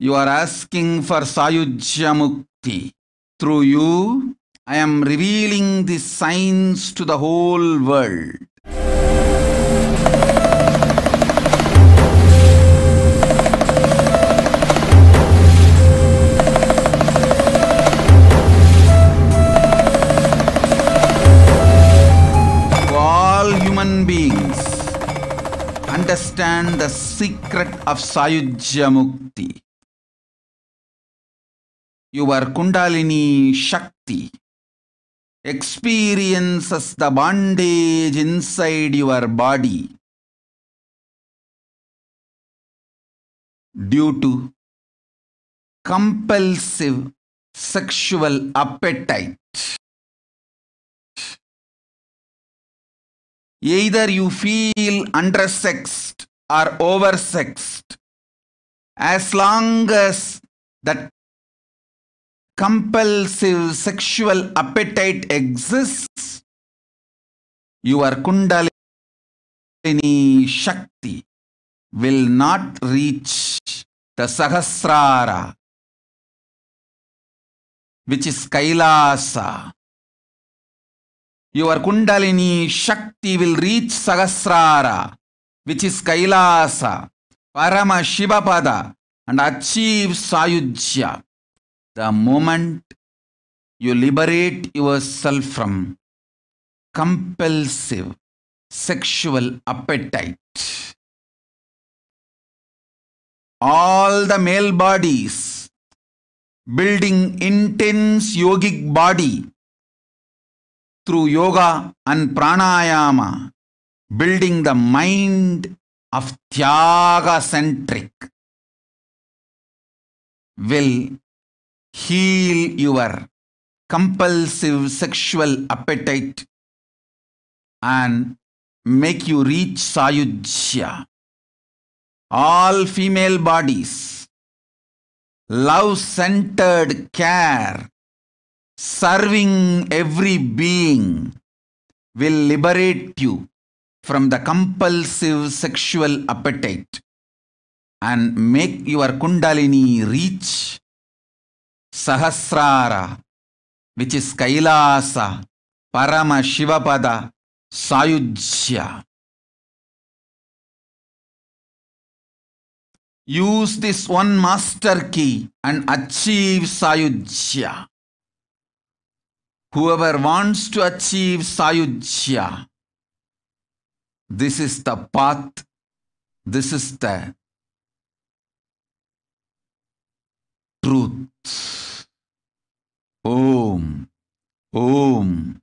You are asking for Sayujya Mukti. Through you, I am revealing the signs to the whole world. understand the secret of Sayujya Mukti. your Kundalini Shakti experiences the bondage inside your body due to compulsive sexual appetite. Either you feel undersexed or oversexed. As long as that compulsive sexual appetite exists, your Kundalini Shakti will not reach the Sahasrara, which is Kailasa. Your Kundalini Shakti will reach Sahasrara, which is Kailasa, Parama Shivapada, and achieve Sayujya. the moment you liberate yourself from compulsive sexual appetite, all the male bodies building intense yogic body through yoga and pranayama, building the mind of Tyaga centric will heal your compulsive sexual appetite and make you reach sayujya. All female bodies, love centered care, serving every being will liberate you from the compulsive sexual appetite and make your Kundalini reach Sahasrara, which is Kailasa, Parama Shivapada, Sayujya. Use this one master key and achieve Sayujya. Whoever wants to achieve Sayujya, this is the path, this is the truth. Om. Om.